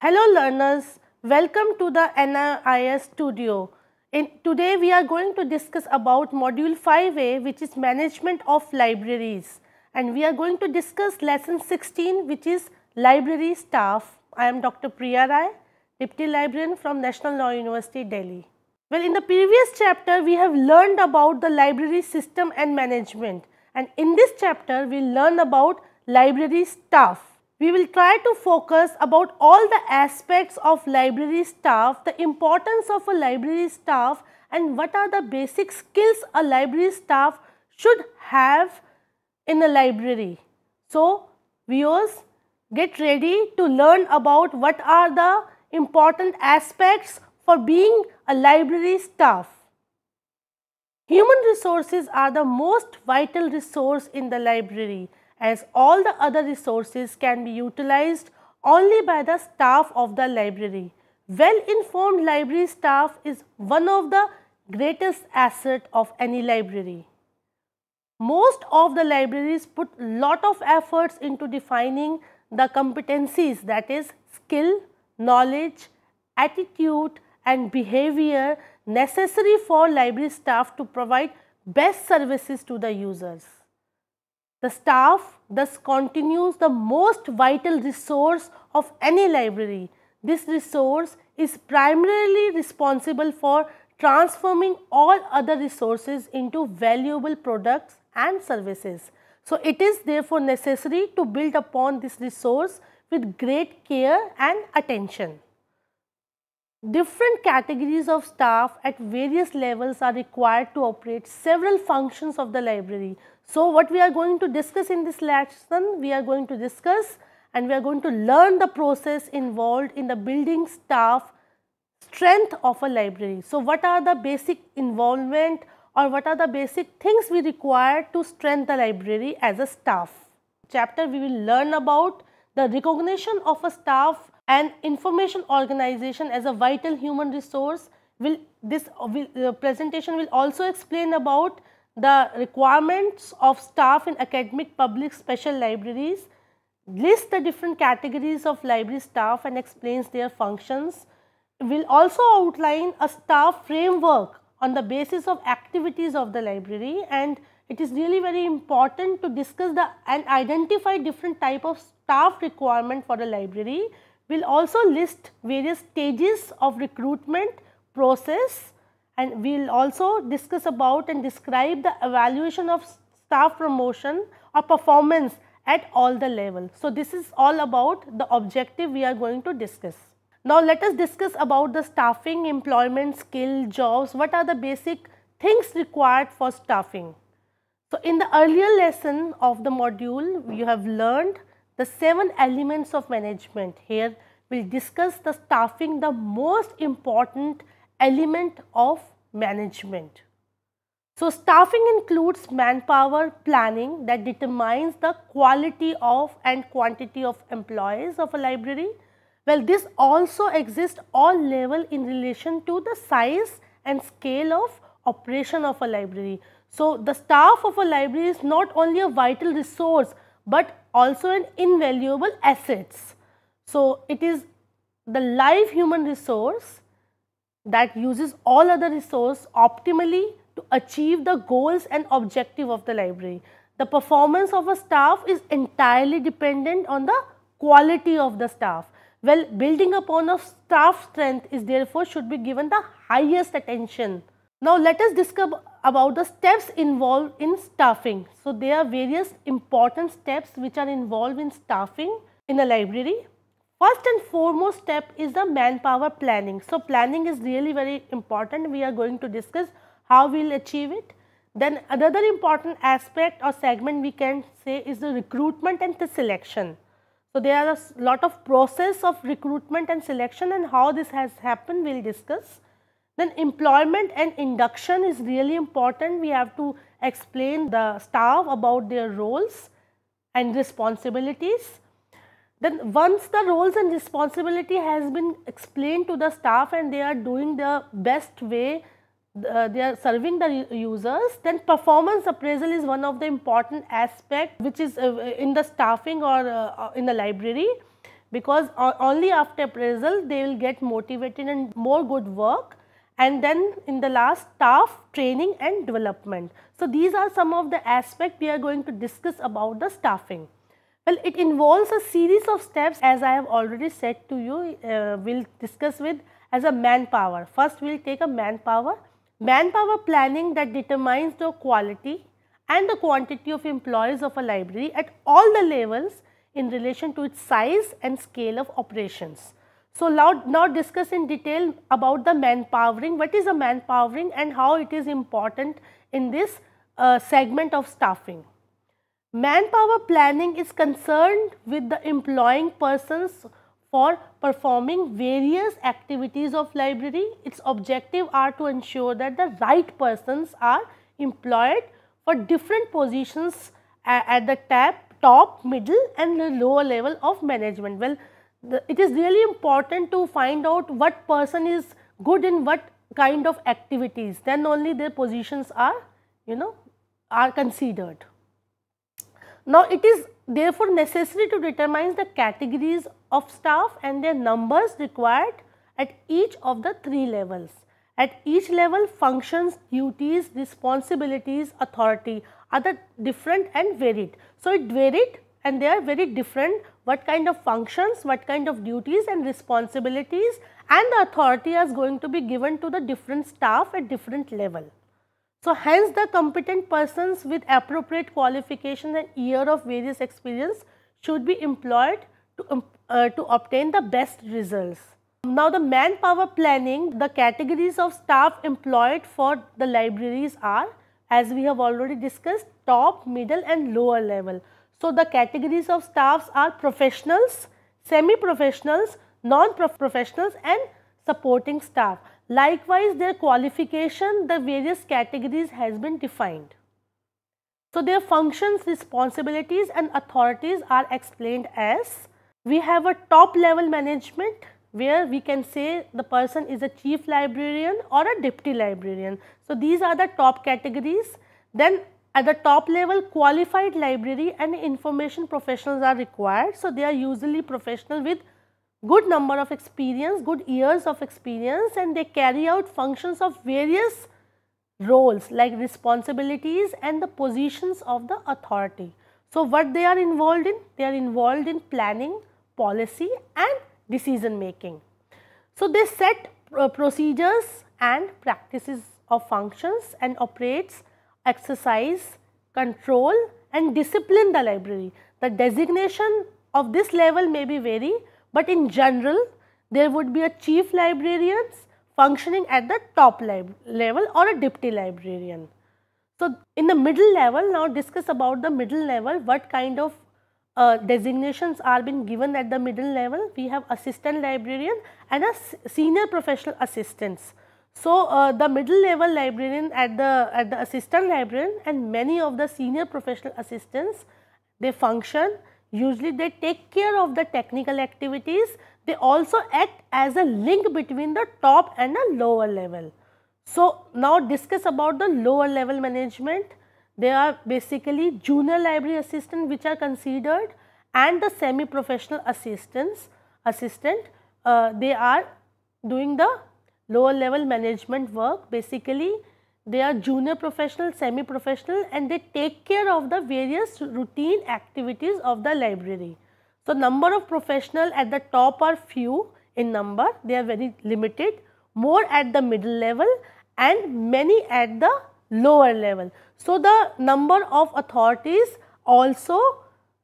Hello learners, welcome to the NIS studio. In, today we are going to discuss about module 5a which is management of libraries and we are going to discuss lesson 16 which is library staff. I am Dr. Priya Rai, Deputy Librarian from National Law University Delhi. Well in the previous chapter we have learned about the library system and management and in this chapter we learn about library staff. We will try to focus about all the aspects of library staff, the importance of a library staff and what are the basic skills a library staff should have in a library. So, viewers, get ready to learn about what are the important aspects for being a library staff. Human resources are the most vital resource in the library as all the other resources can be utilized only by the staff of the library. Well-informed library staff is one of the greatest asset of any library. Most of the libraries put lot of efforts into defining the competencies that is skill, knowledge, attitude and behavior necessary for library staff to provide best services to the users. The staff thus continues the most vital resource of any library. This resource is primarily responsible for transforming all other resources into valuable products and services. So, it is therefore necessary to build upon this resource with great care and attention. Different categories of staff at various levels are required to operate several functions of the library. So, what we are going to discuss in this lesson, we are going to discuss and we are going to learn the process involved in the building staff strength of a library. So, what are the basic involvement or what are the basic things we require to strengthen the library as a staff. Chapter we will learn about the recognition of a staff and information organization as a vital human resource. Will this will, uh, presentation will also explain about the requirements of staff in academic public special libraries, lists the different categories of library staff and explains their functions. will also outline a staff framework on the basis of activities of the library and it is really very important to discuss the and identify different type of staff requirement for a library. will also list various stages of recruitment process and we will also discuss about and describe the evaluation of staff promotion or performance at all the level. So, this is all about the objective we are going to discuss. Now, let us discuss about the staffing, employment, skill, jobs, what are the basic things required for staffing. So, in the earlier lesson of the module, you have learned the seven elements of management. Here, we will discuss the staffing, the most important element of management. So staffing includes manpower planning that determines the quality of and quantity of employees of a library. Well, this also exists all level in relation to the size and scale of operation of a library. So the staff of a library is not only a vital resource but also an invaluable assets. So it is the live human resource that uses all other resources optimally to achieve the goals and objective of the library. The performance of a staff is entirely dependent on the quality of the staff. Well, building upon a staff strength is therefore should be given the highest attention. Now, let us discuss about the steps involved in staffing. So, there are various important steps which are involved in staffing in a library. First and foremost step is the manpower planning. So planning is really very important. We are going to discuss how we will achieve it. Then another important aspect or segment we can say is the recruitment and the selection. So there are a lot of process of recruitment and selection and how this has happened we will discuss. Then employment and induction is really important. We have to explain the staff about their roles and responsibilities then once the roles and responsibility has been explained to the staff and they are doing the best way uh, they are serving the users then performance appraisal is one of the important aspect which is uh, uh in the staffing or uh, uh in the library because only after appraisal they will get motivated and more good work and then in the last staff training and development. So, these are some of the aspects we are going to discuss about the staffing. Well, it involves a series of steps as I have already said to you, uh, we will discuss with as a manpower. First, we will take a manpower. Manpower planning that determines the quality and the quantity of employees of a library at all the levels in relation to its size and scale of operations. So, now, now discuss in detail about the manpowering, what is a manpowering and how it is important in this uh, segment of staffing. Manpower planning is concerned with the employing persons for performing various activities of library. Its objective are to ensure that the right persons are employed for different positions at the tap, top, middle and the lower level of management. Well, the, it is really important to find out what person is good in what kind of activities, then only their positions are, you know, are considered. Now it is therefore necessary to determine the categories of staff and their numbers required at each of the three levels. At each level functions, duties, responsibilities, authority are the different and varied. So it varied and they are very different what kind of functions, what kind of duties and responsibilities and the authority is going to be given to the different staff at different level. So, hence the competent persons with appropriate qualifications and year of various experience should be employed to, um, uh, to obtain the best results. Now, the manpower planning, the categories of staff employed for the libraries are as we have already discussed top, middle and lower level. So, the categories of staffs are professionals, semi-professionals, non-professionals and supporting staff. Likewise, their qualification, the various categories has been defined. So, their functions, responsibilities and authorities are explained as we have a top level management where we can say the person is a chief librarian or a deputy librarian. So, these are the top categories. Then at the top level qualified library and information professionals are required. So, they are usually professional with good number of experience, good years of experience and they carry out functions of various roles like responsibilities and the positions of the authority. So, what they are involved in? They are involved in planning, policy and decision making. So, they set procedures and practices of functions and operates, exercise, control and discipline the library. The designation of this level may be very but in general, there would be a chief librarians functioning at the top level or a deputy librarian. So, in the middle level, now discuss about the middle level, what kind of uh, designations are being given at the middle level. We have assistant librarian and a senior professional assistants. So, uh, the middle level librarian at the, at the assistant librarian and many of the senior professional assistants, they function Usually they take care of the technical activities. They also act as a link between the top and the lower level. So now discuss about the lower level management. They are basically junior library assistant which are considered and the semi-professional assistants assistant. Uh, they are doing the lower level management work basically they are junior professional, semi-professional and they take care of the various routine activities of the library. So, number of professional at the top are few in number, they are very limited, more at the middle level and many at the lower level. So, the number of authorities also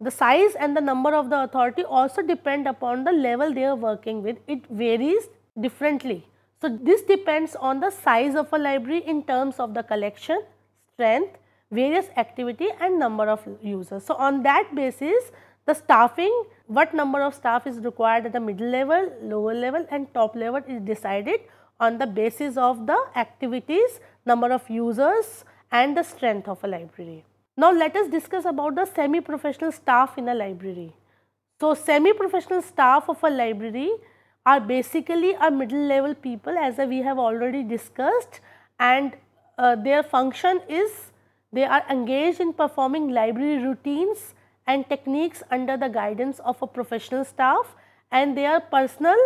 the size and the number of the authority also depend upon the level they are working with. It varies differently. So this depends on the size of a library in terms of the collection, strength, various activity and number of users. So on that basis, the staffing, what number of staff is required at the middle level, lower level and top level is decided on the basis of the activities, number of users and the strength of a library. Now let us discuss about the semi-professional staff in a library. So semi-professional staff of a library are basically are middle level people as we have already discussed and uh, their function is they are engaged in performing library routines and techniques under the guidance of a professional staff and they are personal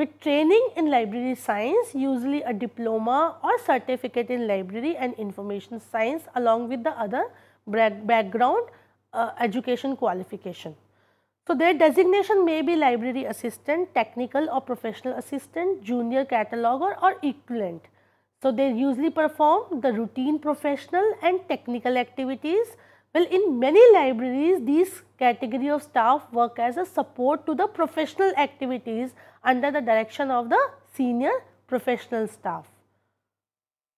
with training in library science usually a diploma or certificate in library and information science along with the other background uh, education qualification. So their designation may be library assistant, technical or professional assistant, junior cataloger or equivalent. So they usually perform the routine professional and technical activities. Well, in many libraries, these category of staff work as a support to the professional activities under the direction of the senior professional staff.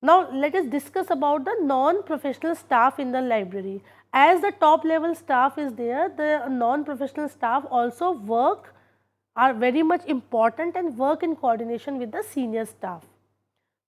Now, let us discuss about the non-professional staff in the library as the top level staff is there, the non-professional staff also work are very much important and work in coordination with the senior staff.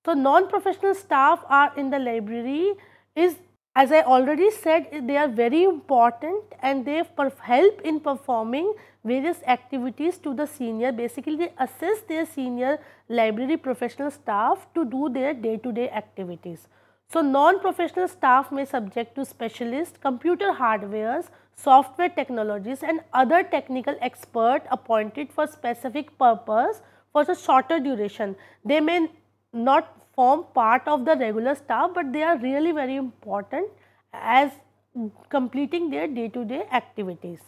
So non-professional staff are in the library is as I already said they are very important and they help in performing various activities to the senior basically they assist their senior library professional staff to do their day to day activities. So non-professional staff may subject to specialist, computer hardwares, software technologies and other technical expert appointed for specific purpose for a shorter duration. They may not form part of the regular staff but they are really very important as completing their day-to-day -day activities.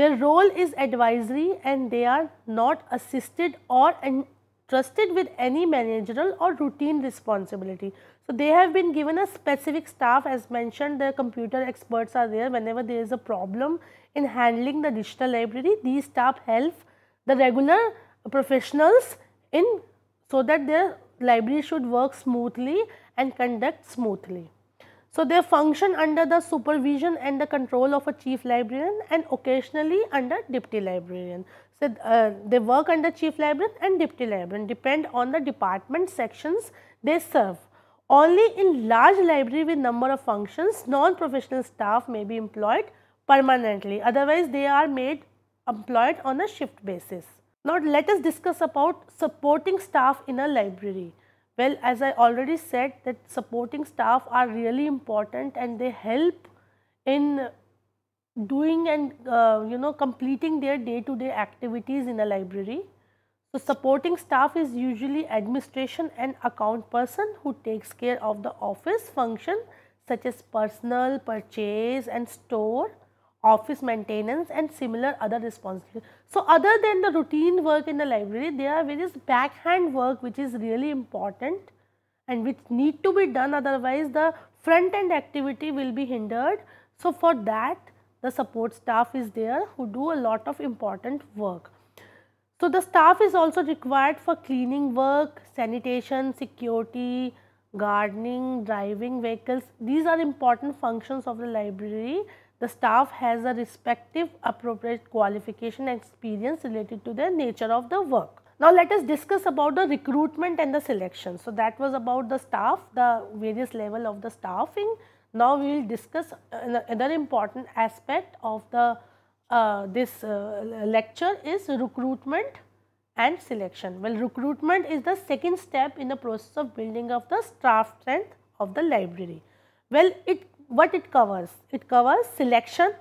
Their role is advisory and they are not assisted or entrusted with any managerial or routine responsibility. So they have been given a specific staff as mentioned the computer experts are there whenever there is a problem in handling the digital library these staff help the regular professionals in so that their library should work smoothly and conduct smoothly. So they function under the supervision and the control of a chief librarian and occasionally under deputy librarian. So uh, they work under chief librarian and deputy librarian depend on the department sections they serve. Only in large library with number of functions, non-professional staff may be employed permanently. Otherwise, they are made employed on a shift basis. Now, let us discuss about supporting staff in a library. Well, as I already said that supporting staff are really important and they help in doing and uh, you know completing their day to day activities in a library. So, supporting staff is usually administration and account person who takes care of the office function such as personal, purchase and store, office maintenance and similar other responsibilities. So, other than the routine work in the library, there are various backhand work which is really important and which need to be done otherwise the front end activity will be hindered. So, for that the support staff is there who do a lot of important work. So, the staff is also required for cleaning work, sanitation, security, gardening, driving vehicles. These are important functions of the library. The staff has a respective appropriate qualification and experience related to the nature of the work. Now let us discuss about the recruitment and the selection. So that was about the staff, the various level of the staffing. Now we will discuss another important aspect of the uh, this uh, lecture is recruitment and selection. Well, recruitment is the second step in the process of building of the staff strength of the library. Well, it what it covers? It covers selection.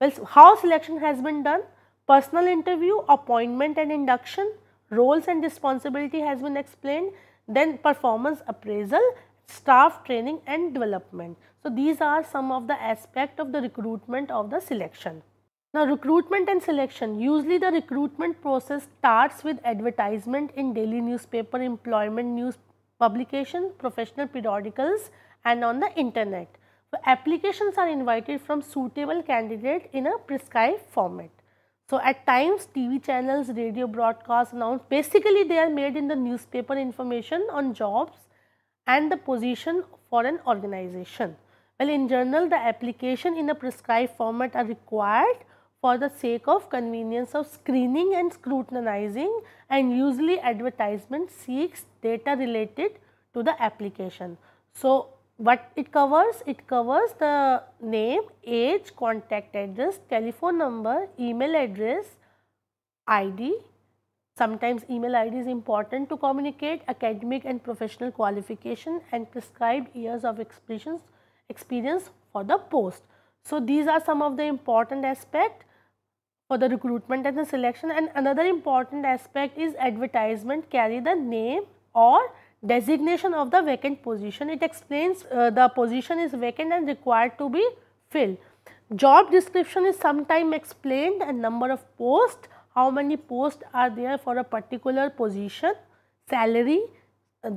Well, how selection has been done? Personal interview, appointment and induction, roles and responsibility has been explained, then performance appraisal, staff training and development. So, these are some of the aspect of the recruitment of the selection. Now recruitment and selection. Usually the recruitment process starts with advertisement in daily newspaper, employment news publication, professional periodicals and on the internet. applications are invited from suitable candidate in a prescribed format. So at times TV channels, radio broadcasts announce, basically they are made in the newspaper information on jobs and the position for an organization. Well in general the application in a prescribed format are required for the sake of convenience of screening and scrutinizing and usually advertisement seeks data related to the application. So, what it covers? It covers the name, age, contact address, telephone number, email address, ID. Sometimes email ID is important to communicate academic and professional qualification and prescribed years of experience, experience for the post. So, these are some of the important aspects for the recruitment and the selection and another important aspect is advertisement carry the name or designation of the vacant position. It explains uh, the position is vacant and required to be filled. Job description is sometime explained and number of posts, how many posts are there for a particular position, salary,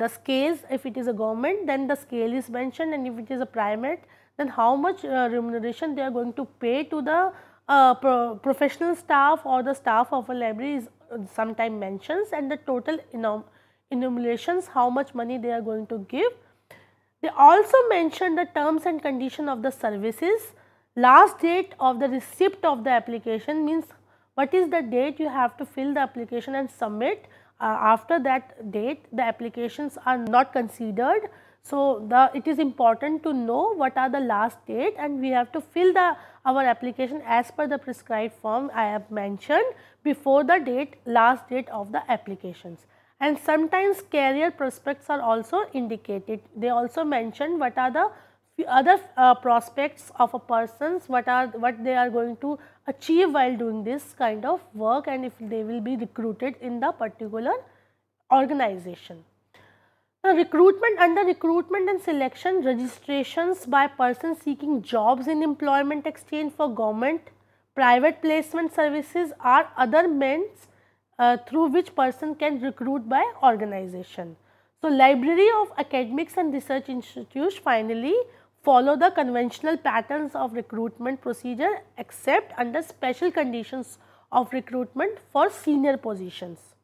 the scales if it is a government then the scale is mentioned and if it is a private then how much uh, remuneration they are going to pay to the uh, pro professional staff or the staff of a library is uh, sometime mentions and the total enumerations how much money they are going to give. They also mention the terms and condition of the services, last date of the receipt of the application means what is the date you have to fill the application and submit. Uh, after that date the applications are not considered so, the it is important to know what are the last date and we have to fill the our application as per the prescribed form I have mentioned before the date last date of the applications. And sometimes career prospects are also indicated. They also mention what are the other uh, prospects of a person's what are what they are going to achieve while doing this kind of work and if they will be recruited in the particular organization. Now, recruitment under recruitment and selection registrations by persons seeking jobs in employment exchange for government, private placement services are other means uh, through which person can recruit by organization. So, Library of Academics and Research Institutes finally follow the conventional patterns of recruitment procedure except under special conditions of recruitment for senior positions.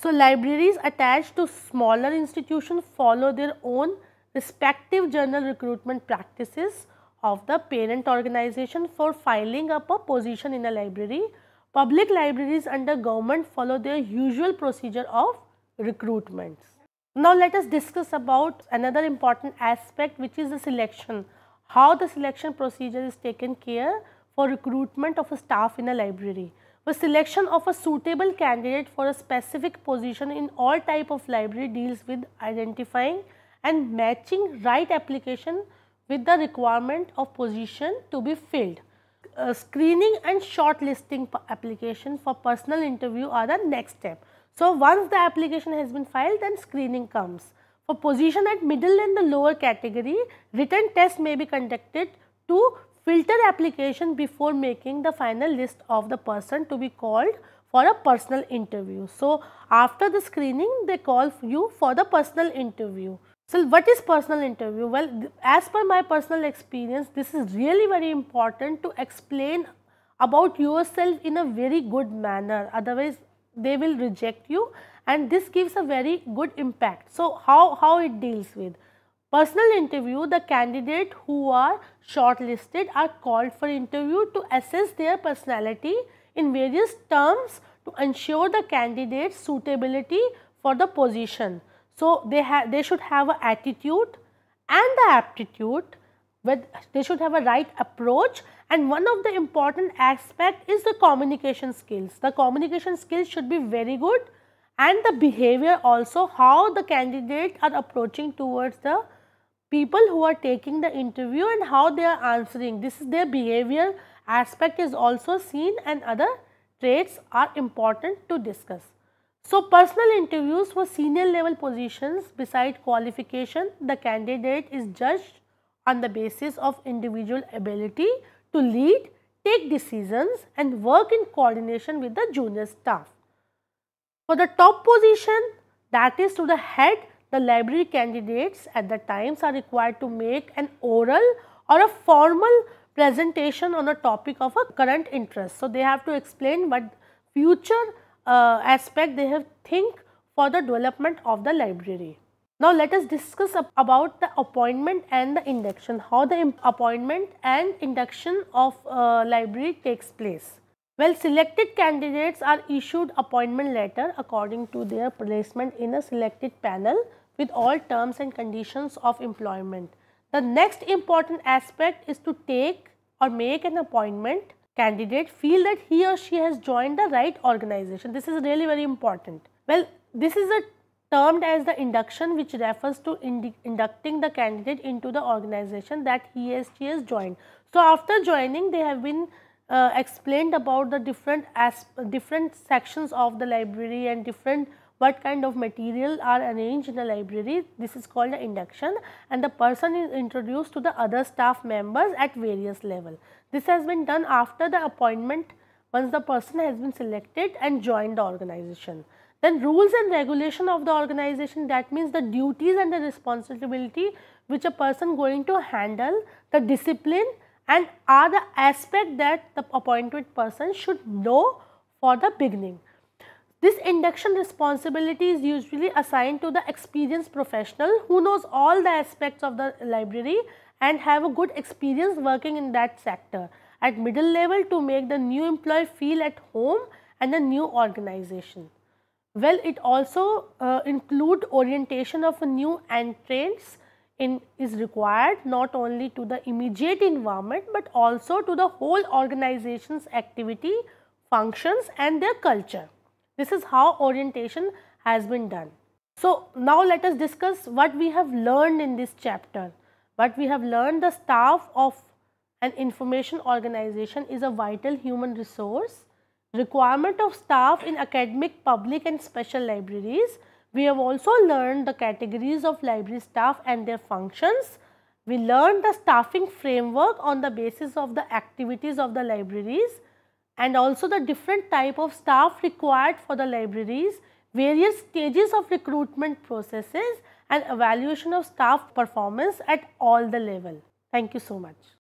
So libraries attached to smaller institutions follow their own respective journal recruitment practices of the parent organization for filing up a position in a library. Public libraries under government follow their usual procedure of recruitments. Now let us discuss about another important aspect which is the selection. How the selection procedure is taken care for recruitment of a staff in a library. The selection of a suitable candidate for a specific position in all type of library deals with identifying and matching right application with the requirement of position to be filled. Uh, screening and shortlisting application for personal interview are the next step. So, once the application has been filed then screening comes. For position at middle and the lower category, written test may be conducted to filter application before making the final list of the person to be called for a personal interview. So, after the screening they call you for the personal interview. So, what is personal interview? Well, as per my personal experience, this is really very important to explain about yourself in a very good manner. Otherwise, they will reject you and this gives a very good impact. So, how, how it deals with? Personal interview, the candidate who are shortlisted are called for interview to assess their personality in various terms to ensure the candidate's suitability for the position. So, they, they should have an attitude and the aptitude, with, they should have a right approach and one of the important aspect is the communication skills. The communication skills should be very good and the behavior also how the candidate are approaching towards the people who are taking the interview and how they are answering. This is their behavior aspect is also seen and other traits are important to discuss. So, personal interviews for senior level positions beside qualification, the candidate is judged on the basis of individual ability to lead, take decisions and work in coordination with the junior staff. For the top position that is to the head the library candidates at the times are required to make an oral or a formal presentation on a topic of a current interest. So, they have to explain what future uh, aspect they have think for the development of the library. Now, let us discuss about the appointment and the induction, how the appointment and induction of uh, library takes place. Well, selected candidates are issued appointment letter according to their placement in a selected panel with all terms and conditions of employment. The next important aspect is to take or make an appointment candidate feel that he or she has joined the right organization. This is really very important. Well, this is a termed as the induction which refers to inducting the candidate into the organization that he or she has joined. So, after joining they have been uh, explained about the different as different sections of the library and different what kind of material are arranged in the library this is called the induction and the person is introduced to the other staff members at various level. This has been done after the appointment once the person has been selected and joined the organization. Then rules and regulation of the organization that means the duties and the responsibility which a person going to handle, the discipline and are the aspect that the appointed person should know for the beginning. This induction responsibility is usually assigned to the experienced professional who knows all the aspects of the library and have a good experience working in that sector at middle level to make the new employee feel at home and the new organization. Well, it also uh, include orientation of new entrants in is required not only to the immediate environment but also to the whole organization's activity, functions and their culture. This is how orientation has been done. So now let us discuss what we have learned in this chapter. What we have learned the staff of an information organization is a vital human resource. Requirement of staff in academic, public and special libraries. We have also learned the categories of library staff and their functions. We learned the staffing framework on the basis of the activities of the libraries and also the different type of staff required for the libraries, various stages of recruitment processes and evaluation of staff performance at all the level. Thank you so much.